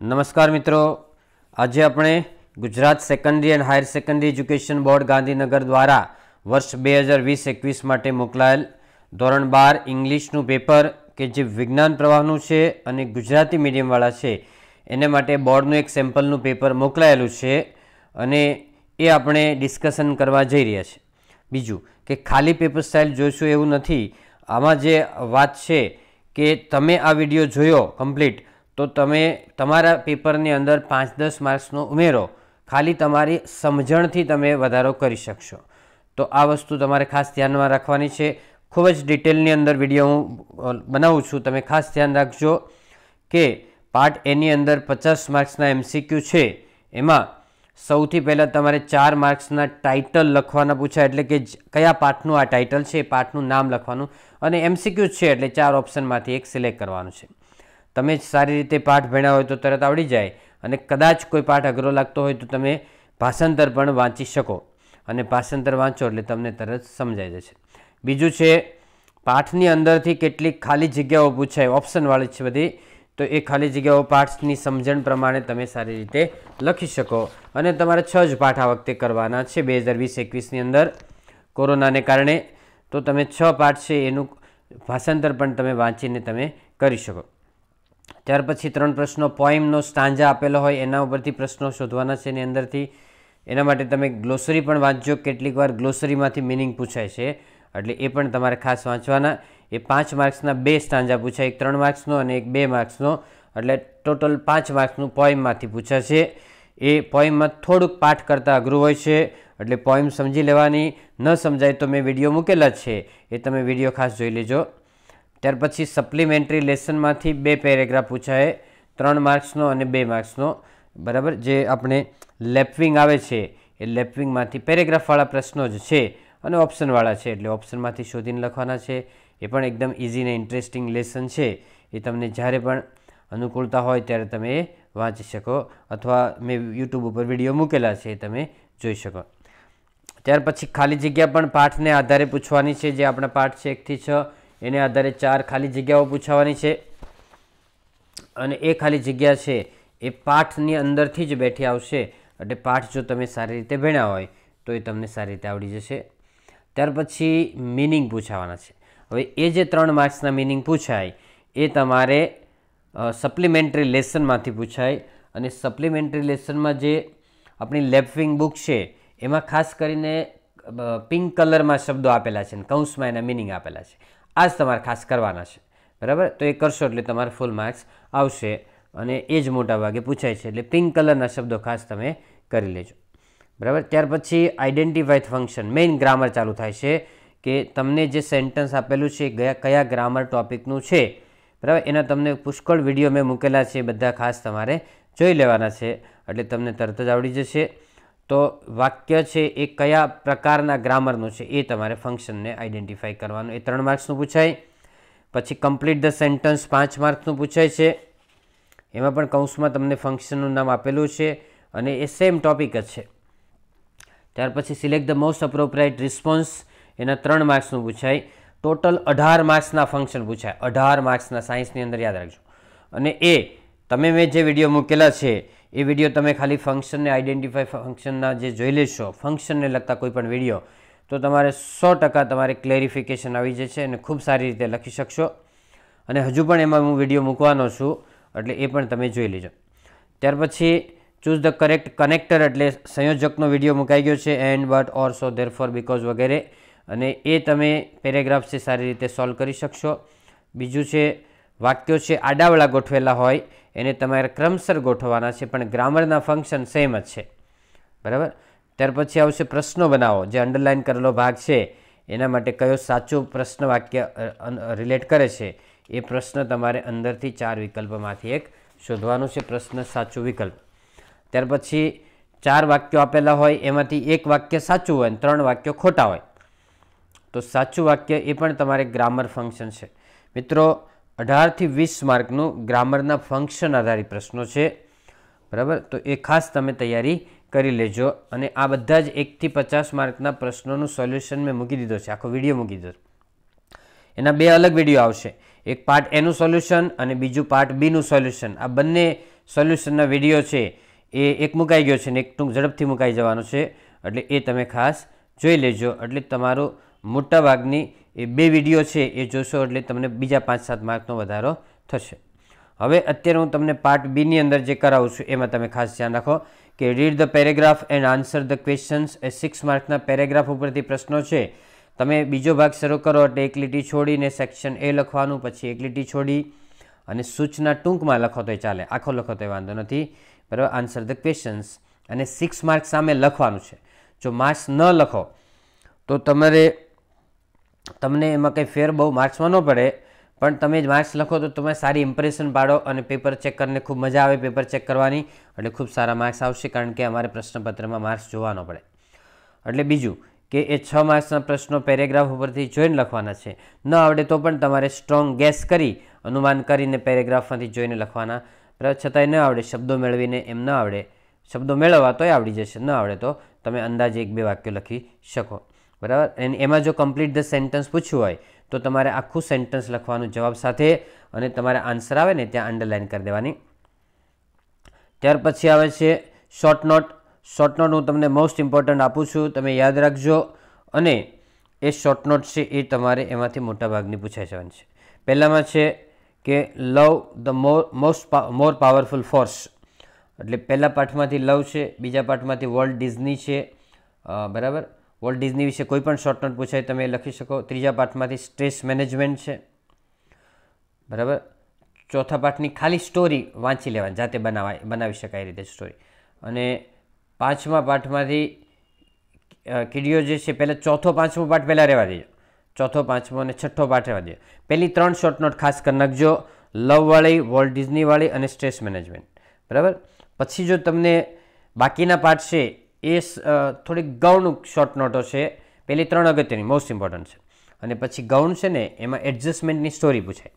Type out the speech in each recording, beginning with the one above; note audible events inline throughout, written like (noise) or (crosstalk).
નમસ્કાર મિત્રો આજે આપણે Gujarat secondary and higher secondary education board Gandhinagar દ્વારા વર્ષ બે હજાર વીસ એકવીસ માટે મોકલાયેલ ધોરણ બાર ઇંગ્લિશનું પેપર કે જે વિજ્ઞાન પ્રવાહનું છે અને ગુજરાતી મીડિયમવાળા છે એને માટે બોર્ડનું એક સેમ્પલનું પેપર મોકલાયેલું છે અને એ આપણે ડિસ્કશન કરવા જઈ રહ્યા છે બીજું કે ખાલી પેપર સ્ટાઇલ જોઈશું એવું નથી આમાં જે વાત છે કે તમે આ વિડીયો જોયો કમ્પ્લીટ તો તમે તમારા પેપરની અંદર પાંચ દસ માર્ક્સનો ઉમેરો ખાલી તમારી સમજણથી તમે વધારો કરી શકશો તો આ વસ્તુ તમારે ખાસ ધ્યાનમાં રાખવાની છે ખૂબ જ ડિટેલની અંદર વિડીયો હું બનાવું છું તમે ખાસ ધ્યાન રાખજો કે પાર્ટ એની અંદર પચાસ માર્ક્સના એમસીક્યુ છે એમાં સૌથી પહેલાં તમારે ચાર માર્ક્સના ટાઇટલ લખવાના પૂછાય એટલે કે કયા પાઠનું આ ટાઇટલ છે એ પાર્ટનું નામ લખવાનું અને એમસીક્યુ છે એટલે ચાર ઓપ્શનમાંથી એક સિલેક્ટ કરવાનું છે તમે જ સારી રીતે પાઠ ભણ્યા હોય તો તરત આવડી જાય અને કદાચ કોઈ પાઠ અઘરો લાગતો હોય તો તમે ભાષાંતર પણ વાંચી શકો અને ભાષાંતર વાંચો એટલે તમને તરત સમજાઈ જશે બીજું છે પાઠની અંદરથી કેટલીક ખાલી જગ્યાઓ પૂછાય ઓપ્શનવાળી છે બધી તો એ ખાલી જગ્યાઓ પાઠની સમજણ પ્રમાણે તમે સારી રીતે લખી શકો અને તમારે છ જ પાઠ આ વખતે કરવાના છે બે હજાર વીસ એકવીસની અંદર કોરોનાને કારણે તો તમે છ પાઠ છે એનું ભાષાંતર પણ તમે વાંચીને તમે કરી શકો ત્યાર પછી ત્રણ પ્રશ્નો પોઈમનો સ્ટાંજા આપેલો હોય એના ઉપરથી પ્રશ્નો શોધવાના છે એની અંદરથી એના માટે તમે ગ્લોસરી પણ વાંચજો કેટલીક વાર ગ્લોસરીમાંથી મિનિંગ પૂછાય છે એટલે એ પણ તમારે ખાસ વાંચવાના એ પાંચ માર્ક્સના બે સ્ટાંજા પૂછાય એક ત્રણ માર્ક્સનો અને એક બે માર્ક્સનો એટલે ટોટલ પાંચ માર્ક્સનું પોઈમમાંથી છે એ પોઈમમાં થોડુંક પાઠ કરતાં અઘરું હોય છે એટલે પોઈમ સમજી લેવાની ન સમજાય તો મેં વિડીયો મૂકેલા છે એ તમે વિડીયો ખાસ જોઈ લેજો ત્યાર પછી સપ્લિમેન્ટરી લેસનમાંથી બે પેરેગ્રાફ પૂછાય ત્રણ માર્ક્સનો અને બે માર્ક્સનો બરાબર જે આપણે લેપવિંગ આવે છે એ લેપવિંગમાંથી પેરેગ્રાફવાળા પ્રશ્નો જ છે અને ઓપ્શનવાળા છે એટલે ઓપ્શનમાંથી શોધીને લખવાના છે એ પણ એકદમ ઇઝી ને ઇન્ટરેસ્ટિંગ લેસન છે એ તમને જ્યારે પણ અનુકૂળતા હોય ત્યારે તમે એ વાંચી શકો અથવા મેં યુટ્યુબ ઉપર વિડીયો મૂકેલા છે એ તમે જોઈ શકો ત્યાર પછી ખાલી જગ્યા પણ પાઠને આધારે પૂછવાની છે જે આપણા પાઠ છે એકથી છ એને આધારે ચાર ખાલી જગ્યાઓ પૂછાવાની છે અને એ ખાલી જગ્યા છે એ પાઠની અંદરથી જ બેઠી આવશે એટલે પાઠ જો તમે સારી રીતે ભણ્યા હોય તો એ તમને સારી રીતે આવડી જશે ત્યાર પછી મિનિંગ પૂછાવાના છે હવે એ જે ત્રણ માર્ક્સના મિનિંગ પૂછાય એ તમારે સપ્લિમેન્ટરી લેસનમાંથી પૂછાય અને સપ્લિમેન્ટરી લેસનમાં જે આપણી લેફિંગ બુક છે એમાં ખાસ કરીને પિંક કલરમાં શબ્દો આપેલા છે અને કૌંસમાં એના મિનિંગ આપેલા છે આ જ તમારે ખાસ કરવાના છે બરાબર તો એ કરશો એટલે તમારે ફૂલ માર્ક્સ આવશે અને એ જ મોટા ભાગે પૂછાય છે એટલે પિંક કલરના શબ્દો ખાસ તમે કરી લેજો બરાબર ત્યાર પછી આઈડેન્ટિફાઈડ ફંક્શન મેઇન ગ્રામર ચાલુ થાય છે કે તમને જે સેન્ટન્સ આપેલું છે ગયા કયા ગ્રામર ટોપિકનું છે બરાબર એના તમને પુષ્કળ વિડીયો મેં મૂકેલા છે બધા ખાસ તમારે જોઈ લેવાના છે એટલે તમને તરત જ આવડી જશે તો વાક્ય છે એ કયા પ્રકારના ગ્રામરનું છે એ તમારે ફંક્શનને આઈડેન્ટિફાઈ કરવાનું એ ત્રણ માર્ક્સનું પૂછાય પછી કમ્પ્લીટ ધ સેન્ટન્સ પાંચ માર્ક્સનું પૂછાય છે એમાં પણ કૌંસમાં તમને ફંક્શનનું નામ આપેલું છે અને એ સેમ ટોપિક જ છે ત્યાર પછી select the most appropriate response એના ત્રણ માર્ક્સનું પૂછાય ટોટલ અઢાર માર્ક્સના ફંક્શન પૂછાય અઢાર માર્ક્સના સાયન્સની અંદર યાદ રાખજો અને એ તમે મેં જે વિડીયો મૂકેલા છે એ વિડીયો તમે ખાલી ફંક્શનને આઈડેન્ટિફાઈ ફંક્શનના જે જોઈ લેશો ફંક્શનને લગતા કોઈપણ વિડીયો તો તમારે સો ટકા તમારે ક્લેરિફિકેશન આવી જશે અને ખૂબ સારી રીતે લખી શકશો અને હજુ પણ એમાં હું વિડીયો મૂકવાનો છું એટલે એ પણ તમે જોઈ લેજો ત્યાર પછી ચૂઝ ધ કરેક્ટ કનેક્ટર એટલે સંયોજકનો વિડીયો મુકાઈ ગયો છે and but or so therefore because વગેરે અને એ તમે પેરેગ્રાફ્સથી સારી રીતે સોલ્વ કરી શકશો બીજું છે વાક્યો છે આડાવળા ગોઠવેલા હોય એને તમારે ક્રમસર ગોઠવવાના છે પણ ગ્રામરના ફંક્શન સેમ જ છે બરાબર ત્યાર પછી આવશે પ્રશ્નો બનાવો જે અંડરલાઇન કરેલો ભાગ છે એના માટે કયો સાચો પ્રશ્ન વાક્ય રિલેટ કરે છે એ પ્રશ્ન તમારે અંદરથી ચાર વિકલ્પમાંથી એક શોધવાનો છે પ્રશ્ન સાચો વિકલ્પ ત્યાર પછી ચાર વાક્યો આપેલા હોય એમાંથી એક વાક્ય સાચું હોય અને ત્રણ વાક્યો ખોટા હોય તો સાચું વાક્ય એ પણ તમારે ગ્રામર ફંક્શન છે મિત્રો અઢારથી વીસ માર્કનું ગ્રામરના ફંક્શન આધારિત પ્રશ્નો છે બરાબર તો એ ખાસ તમે તૈયારી કરી લેજો અને આ બધા જ એકથી પચાસ માર્કના પ્રશ્નોનું સોલ્યુશન મેં મૂકી દીધો છે આખો વિડીયો મૂકી દીધો એના બે અલગ વિડીયો આવશે એક પાર્ટ એનું સોલ્યુશન અને બીજું પાર્ટ બીનું સોલ્યુશન આ બંને સોલ્યુશનના વિડીયો છે એ એક મુકાઈ ગયો છે ને એક ટૂંક ઝડપથી મુકાઈ જવાનો છે એટલે એ તમે ખાસ જોઈ લેજો એટલે તમારું મોટાભાગની એ બે વિડીયો છે એ જોશો એટલે તમને બીજા પાંચ સાત માર્કનો વધારો થશે હવે અત્યારે હું તમને પાર્ટ બીની અંદર જે કરાવું છું એમાં તમે ખાસ ધ્યાન રાખો કે read the paragraph and answer the questions એ સિક્સ માર્કના પેરેગ્રાફ ઉપરથી પ્રશ્નો છે તમે બીજો ભાગ શરૂ કરો એટલે એક લીટી છોડીને સેક્શન એ લખવાનું પછી એક લીટી છોડી અને સૂચના ટૂંકમાં લખો તોય ચાલે આખો લખો તોય વાંધો નથી બરાબર આન્સર ધ ક્વેશ્ચન્સ અને સિક્સ માર્ક સામે લખવાનું છે જો માર્ક્સ ન લખો તો તમારે તમને એમાં કંઈ ફેર બહુ માર્ક્સમાં ન પડે પણ તમે જ માર્ક્સ લખો તો તમે સારી ઇમ્પ્રેશન પાડો અને પેપર ચેક કરીને ખૂબ મજા આવે પેપર ચેક કરવાની એટલે ખૂબ સારા માર્ક્સ આવશે કારણ કે અમારે પ્રશ્નપત્રમાં માર્ક્સ જોવાનો પડે એટલે બીજું કે એ છ માર્ક્સના પ્રશ્નો પેરેગ્રાફ ઉપરથી જોઈને લખવાના છે ન આવડે તો પણ તમારે સ્ટ્રોંગ ગેસ કરી અનુમાન કરીને પેરેગ્રાફમાંથી જોઈને લખવાના છતાંય ન આવડે શબ્દો મેળવીને એમ ન આવડે શબ્દો મેળવવા તોય આવડી જશે ન આવડે તો તમે અંદાજે એક બે વાક્યો લખી શકો બરાબર એન એમાં જો કમ્પ્લીટ ધ સેન્ટન્સ પૂછ્યું હોય તો તમારે આખું સેન્ટન્સ લખવાનું જવાબ સાથે અને તમારે આન્સર આવે ને ત્યાં અંડરલાઇન કરી દેવાની ત્યાર પછી આવે છે શોર્ટ નોટ શોર્ટ નોટ હું તમને મોસ્ટ ઇમ્પોર્ટન્ટ આપું છું તમે યાદ રાખજો અને એ શોર્ટ નોટ છે એ તમારે એમાંથી મોટા ભાગની પૂછાઈ જવાની છે પહેલાંમાં છે કે love the more most more powerful force એટલે પહેલા પાઠમાંથી લવ છે બીજા પાઠમાંથી વર્લ્ડ ડિઝની છે બરાબર વોલ્ટ ડિઝની વિશે કોઈ પણ શોર્ટ નોટ પૂછાય તમે લખી શકો ત્રીજા પાઠમાંથી સ્ટ્રેસ મેનેજમેન્ટ છે બરાબર ચોથા પાઠની ખાલી સ્ટોરી વાંચી લેવાની જાતે બનાવાય બનાવી શકાય રીતે સ્ટોરી અને પાંચમા પાઠમાંથી કીડીઓ જે છે પહેલાં ચોથો પાંચમો પાઠ પહેલાં રહેવા દેજો ચોથો પાંચમો અને છઠ્ઠો પાઠ રહેવા દેજો પહેલી ત્રણ શોર્ટ નોટ ખાસ કરી નાખજો લવવાળી વોલ્ટ ડિઝનીવાળી અને સ્ટ્રેસ મેનેજમેન્ટ બરાબર પછી જો તમને બાકીના પાઠ છે એ થોડીક ગૌણ શોર્ટ નોટો છે પહેલી ત્રણ અગત્યની મોસ્ટ ઇમ્પોર્ટન્ટ છે અને પછી ગૌણ છે ને એમાં એડજસ્ટમેન્ટની સ્ટોરી પૂછાય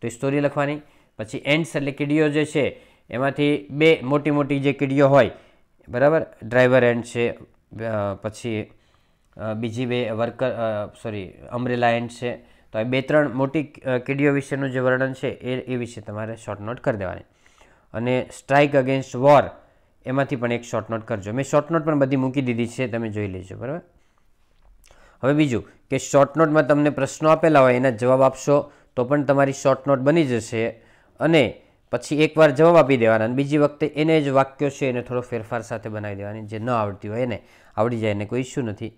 તો એ સ્ટોરી લખવાની પછી એન્ડ્સ એટલે કીડીઓ જે છે એમાંથી બે મોટી મોટી જે કીડીઓ હોય બરાબર ડ્રાઈવર એન્ડ છે પછી બીજી બે વર્કર સોરી અમરેલા એન્ડ છે તો એ બે ત્રણ મોટી કીડીઓ વિશેનું જે વર્ણન છે એ એ વિશે તમારે શોર્ટ નોટ કરી દેવાની અને સ્ટ્રાઇક અગેન્સ્ટ વોર એમાંથી પણ એક શોર્ટ નોટ કરજો મેં શોર્ટ નોટ પણ બધી મૂકી દીધી છે તમે જોઈ લેજો બરાબર હવે બીજું કે શોર્ટ નોટમાં તમને પ્રશ્નો આપેલા હોય એના જવાબ આપશો તો પણ તમારી શોર્ટ નોટ બની જશે અને પછી એકવાર જવાબ આપી દેવાના અને બીજી વખતે એને જ વાક્યો છે એને થોડો ફેરફાર સાથે બનાવી દેવાની જે ન આવડતી હોય એને આવડી જાય એને કોઈ ઇસ્યુ નથી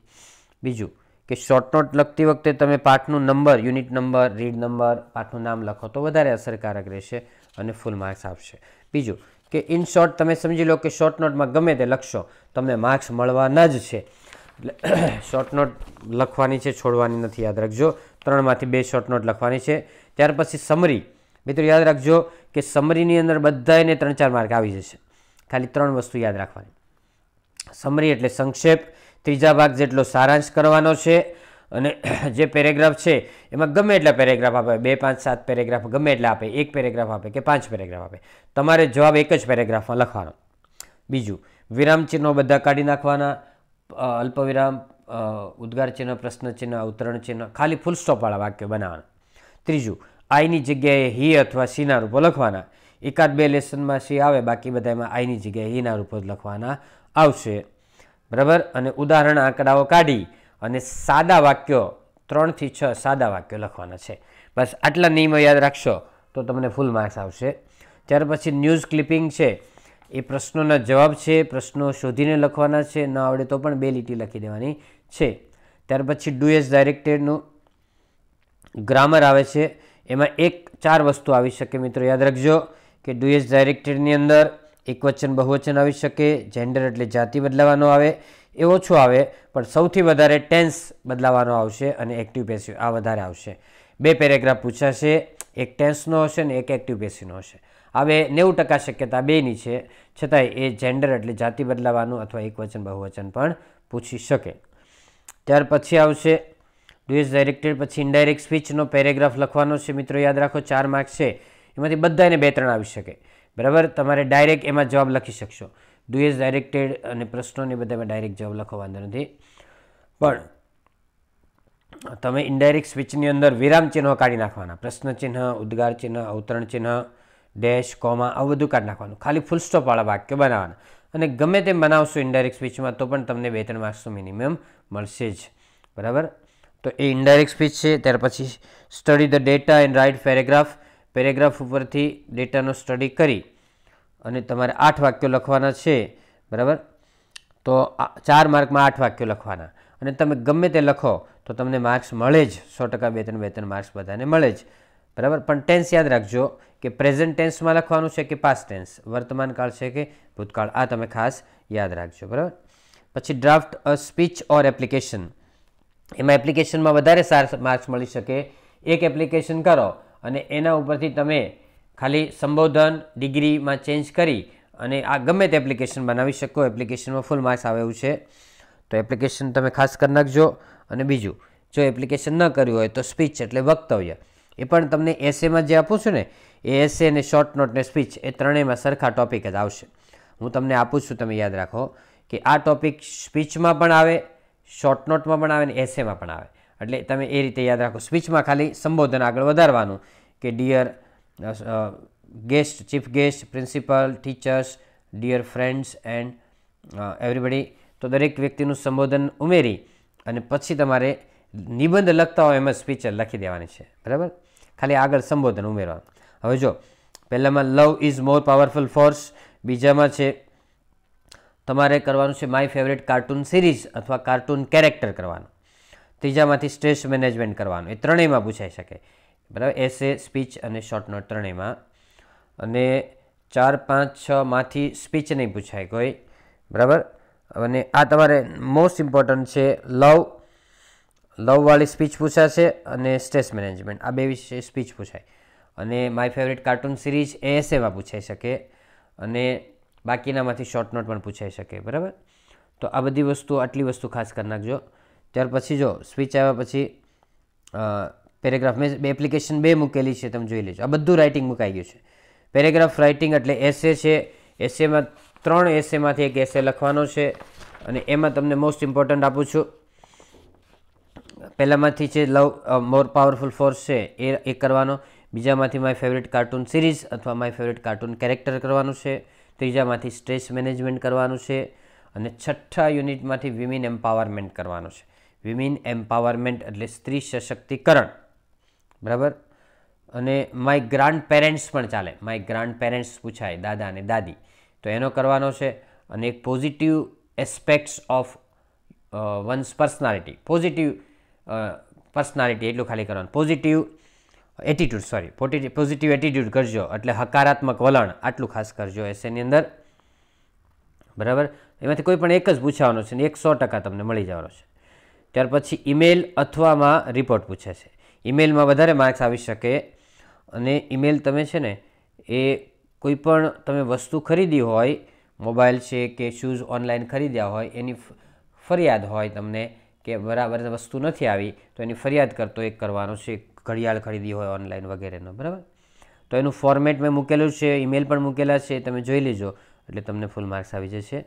બીજું કે શોર્ટ નોટ લખતી વખતે તમે પાઠનું number unit number read number પાઠનું નામ લખો તો વધારે અસરકારક રહેશે અને ફૂલ માર્ક્સ આપશે બીજું કે ઇન શોર્ટ તમે સમજી લો કે શોર્ટ નોટમાં ગમે તે લખશો તમને માર્ક્સ મળવાના જ છે એટલે શોર્ટ (clears throat) નોટ લખવાની છે છોડવાની નથી યાદ રાખજો ત્રણમાંથી બે શોર્ટ નોટ લખવાની છે ત્યાર પછી સમરી મિત્રો યાદ રાખજો કે સમરીની અંદર બધાને ત્રણ ચાર માર્ક આવી જશે ખાલી ત્રણ વસ્તુ યાદ રાખવાની સમરી એટલે સંક્ષેપ ત્રીજા ભાગ જેટલો સારાંશ કરવાનો છે અને (clears throat) જે પેરેગ્રાફ છે એમાં ગમે એટલા પેરેગ્રાફ આપે બે પાંચ સાત પેરેગ્રાફ ગમે એટલા આપે એક પેરેગ્રાફ આપે કે પાંચ પેરેગ્રાફ આપે તમારે જવાબ એક જ પેરેગ્રાફમાં લખવાનો બીજું વિરામ ચિહ્નો બધા કાઢી નાખવાના અલ્પવિરામ ઉદ્ગાર ચિહ્ન પ્રશ્નચિહ્ન ચિહ્ન ચિહ્ન ખાલી ફૂલ સ્ટોપવાળા વાક્ય બનાવવાના ત્રીજું આઈની જગ્યાએ હી અથવા સીના રૂપો લખવાના એકાદ બે લેસનમાં સી આવે બાકી બધામાં આઈની જગ્યાએ હીના રૂપો લખવાના આવશે બરાબર અને ઉદાહરણ આંકડાઓ કાઢી અને સાદા વાક્યો ત્રણથી છ સાદા વાક્યો લખવાના છે બસ આટલા નિયમો યાદ રાખશો તો તમને ફૂલ માર્ક્સ આવશે ત્યાર પછી ન્યૂઝ ક્લિપિંગ છે એ પ્રશ્નોના જવાબ છે પ્રશ્નો શોધીને લખવાના છે ન આવડે તો પણ બે લીટી લખી દેવાની છે ત્યાર પછી ડુએસ ડાયરેક્ટેડનું ગ્રામર આવે છે એમાં એક ચાર વસ્તુ આવી શકે મિત્રો યાદ રાખજો કે ડુએસ ડાયરેક્ટેડની અંદર એકવચન બહુવચન આવી શકે જેન્ડર એટલે જાતિ બદલાવાનો આવે એ ઓછું આવે પણ સૌથી વધારે ટેન્સ બદલાવાનો આવશે અને એક્ટિવ પેસિવ આ વધારે આવશે બે પેરેગ્રાફ પૂછાશે એક ટેન્સનો હશે ને એક એક્ટિવ પેસિવનો હશે હવે નેવું ટકા શક્યતા બેની છે છતાંય એ જેન્ડર એટલે જાતિ બદલાવાનું અથવા એકવચન બહુવચન પણ પૂછી શકે ત્યાર પછી આવશે ડુએસ ડાયરેક્ટેડ પછી ઇનડાયરેક્ટ સ્પીચનો પેરેગ્રાફ લખવાનો છે મિત્રો યાદ રાખો ચાર માર્ક છે એમાંથી બધાને બે ત્રણ આવી શકે બરાબર તમારે ડાયરેક્ટ એમાં જવાબ લખી શકશો ડુએસ ડાયરેક્ટેડ અને પ્રશ્નોને બધામાં ડાયરેક્ટ જવાબ લખો વાંધો નથી પણ તમે ઇન્ડાયરેક્ટ સ્પીચની અંદર વિરામ ચિહ્નો કાઢી નાખવાના પ્રશ્ન ચિહ્ન ઉદ્ગાર ચિહ્ન અવતરણ ચિહ્ન ડેશ કોમા આવું બધું કાઢી નાખવાનું ખાલી ફૂલસ્ટોપવાળા વાક્ય બનાવવાના અને ગમે તેમ બનાવશો ઇન્ડાયરેક્ટ સ્પીચમાં તો પણ તમને બે ત્રણ માર્ક્સનું મિનિમમ મળશે જ બરાબર તો એ ઇન્ડાયરેક્ટ સ્પીચ છે ત્યાર પછી study the data and write paragraph paragraph ઉપરથી ડેટાનો સ્ટડી કરી અને તમારે આઠ વાક્યો લખવાના છે બરાબર તો ચાર માર્કમાં આઠ વાક્યો લખવાના અને તમે ગમે તે લખો તો તમને માર્ક્સ મળે જ સો ટકા બે ત્રણ બે ત્રણ માર્ક્સ બધાને મળે જ બરાબર પણ ટેન્સ યાદ રાખજો કે પ્રેઝન્ટ ટેન્સમાં લખવાનું છે કે પાસ્ટ ટેન્સ વર્તમાન કાળ છે કે ભૂતકાળ આ તમે ખાસ યાદ રાખજો બરાબર પછી draft a speech or application એમાં એપ્લિકેશનમાં વધારે સાર માર્ક્સ મળી શકે એક એપ્લિકેશન કરો અને એના ઉપરથી તમે ખાલી સંબોધન ડિગ્રીમાં ચેન્જ કરી અને આ ગમે તે એપ્લિકેશન બનાવી શકો એપ્લિકેશનમાં ફૂલ માર્ક્સ આવે એવું છે તો એપ્લિકેશન તમે ખાસ કરી નાખજો અને બીજું જો એપ્લિકેશન ન કર્યું હોય તો સ્પીચ એટલે વક્તવ્ય એ પણ તમને એસએમાં જે આપું છું ને એ એસએ અને શોર્ટ નોટ ને સ્પીચ એ ત્રણેયમાં સરખા ટોપિક જ આવશે હું તમને આપું છું તમે યાદ રાખો કે આ ટોપિક સ્પીચમાં પણ આવે શોર્ટ નોટમાં પણ આવે ને એસએમાં પણ આવે એટલે તમે એ રીતે યાદ રાખો સ્પીચમાં ખાલી સંબોધન આગળ વધારવાનું કે dear Uh, guest chief guest principal teachers dear friends and uh, everybody તો દરેક વ્યક્તિનું સંબોધન ઉમેરી અને પછી તમારે નિબંધ લખતા હોય એમાં સ્પીચર લખી દેવાની છે બરાબર ખાલી આગળ સંબોધન ઉમેરવાનું હવે જો પહેલાંમાં love is more powerful force બીજામાં છે તમારે કરવાનું છે માય ફેવરેટ કાર્ટૂન સિરીઝ અથવા કાર્ટૂન કેરેક્ટર કરવાનું ત્રીજામાંથી સ્ટ્રેસ મેનેજમેન્ટ કરવાનું એ ત્રણેયમાં પૂછાઈ શકે બરાબર એસે સ્પીચ અને શોર્ટ ત્રણેયમાં અને ચાર પાંચ છમાંથી સ્પીચ નહીં પૂછાય કોઈ બરાબર અને આ તમારે મોસ્ટ ઇમ્પોર્ટન્ટ છે લવ લવવાળી સ્પીચ પૂછાશે અને સ્ટ્રેસ મેનેજમેન્ટ આ બે વિશે સ્પીચ પૂછાય અને માય ફેવરેટ કાર્ટૂન સિરીઝ એ એએસએમાં પૂછાઈ શકે અને બાકીનામાંથી શોર્ટ નોટ પણ પૂછાઈ શકે બરાબર તો આ બધી વસ્તુ આટલી વસ્તુ ખાસ કરી નાખજો ત્યાર પછી જો સ્પીચ આવ્યા પછી પેરેગ્રાફ મેં એપ્લિકેશન બે મૂકેલી છે તમે જોઈ લેજો આ બધું રાઇટિંગ મુકાઈ ગયું છે પેરેગ્રાફ રાઇટિંગ એટલે એસે છે એસેમાં ત્રણ એસેમાંથી એક એસે લખવાનો છે અને એમાં તમને મોસ્ટ ઇમ્પોર્ટન્ટ આપું છું પહેલામાંથી છે લવ મોર પાવરફુલ ફોર્સ છે એ એ કરવાનો બીજામાંથી માય ફેવરેટ કાર્ટૂન સિરીઝ અથવા માય ફેવરેટ કાર્ટૂન કેરેક્ટર કરવાનું છે ત્રીજામાંથી સ્ટ્રેસ મેનેજમેન્ટ કરવાનું છે અને છઠ્ઠા યુનિટમાંથી વિમેન એમ્પાવરમેન્ટ કરવાનું છે વિમેન એમ્પાવરમેન્ટ એટલે સ્ત્રી સશક્તિકરણ બરાબર અને માય ગ્રાન્ડ પેરેન્ટ્સ પણ ચાલે માય ગ્રાન્ડ પેરેન્ટ્સ પૂછાય દાદા અને દાદી તો એનો કરવાનો છે અને એક positive aspects of one's personality positive personality એટલું ખાલી કરવાનું positive attitude sorry positive attitude કરજો એટલે હકારાત્મક વલણ આટલું ખાસ કરજો એસેની અંદર બરાબર એમાંથી કોઈ પણ એક જ પૂછાવાનો છે ને એક સો ટકા તમને મળી જવાનો છે ત્યાર પછી ઈમેલ અથવામાં રિપોર્ટ પૂછે છે ઈમેલમાં વધારે માર્ક્સ આવી શકે અને ઈમેલ તમે છે ને એ કોઈ પણ તમે વસ્તુ ખરીદી હોય મોબાઈલ છે કે શૂઝ ઓનલાઈન ખરીદ્યા હોય એની ફરિયાદ હોય તમને કે બરાબર વસ્તુ નથી આવી તો એની ફરિયાદ કરતો એક કરવાનો છે ઘડિયાળ ખરીદી હોય ઓનલાઈન વગેરેનો બરાબર તો એનું ફોર્મેટ મેં મૂકેલું છે ઈમેલ પણ મૂકેલા છે તમે જોઈ લેજો એટલે તમને ફૂલ માર્ક્સ આવી જશે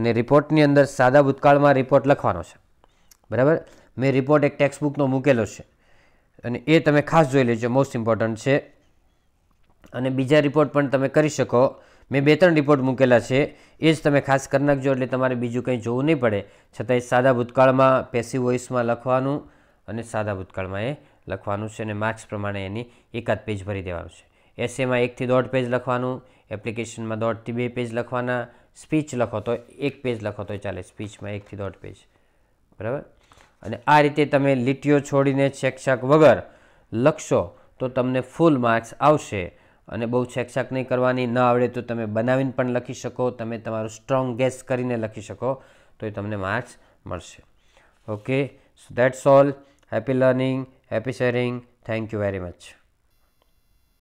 અને રિપોર્ટની અંદર સાદા ભૂતકાળમાં રિપોર્ટ લખવાનો છે બરાબર મેં રિપોર્ટ એક ટેક્સ્ટ બુકનો મૂકેલો છે અને એ તમે ખાસ જોઈ લેજો મોસ્ટ ઇમ્પોર્ટન્ટ છે અને બીજા રિપોર્ટ પણ તમે કરી શકો મેં બે ત્રણ રિપોર્ટ મૂકેલા છે એ જ તમે ખાસ કરી નાખજો એટલે તમારે બીજું કંઈ જોવું નહીં પડે છતાં એ સાદા ભૂતકાળમાં પેસિવ વોઇસમાં લખવાનું અને સાદા ભૂતકાળમાં એ લખવાનું છે અને માર્ક્સ પ્રમાણે એની એકાદ પેજ ભરી દેવાનું છે એસેમાં એકથી દોઢ પેજ લખવાનું એપ્લિકેશનમાં દોઢથી બે પેજ લખવાના સ્પીચ લખો તો એક પેજ લખો તો ચાલે સ્પીચમાં એકથી દોઢ પેજ બરાબર અને આ રીતે તમે લીટીઓ છોડીને છેકછાક વગર લખશો તો તમને ફૂલ માર્ક્સ આવશે અને બહુ છેકછાક નહીં કરવાની ન આવડે તો તમે બનાવીને પણ લખી શકો તમે તમારું સ્ટ્રોંગ ગેસ કરીને લખી શકો તો એ તમને માર્ક્સ મળશે okay so that's all happy learning happy sharing thank you very much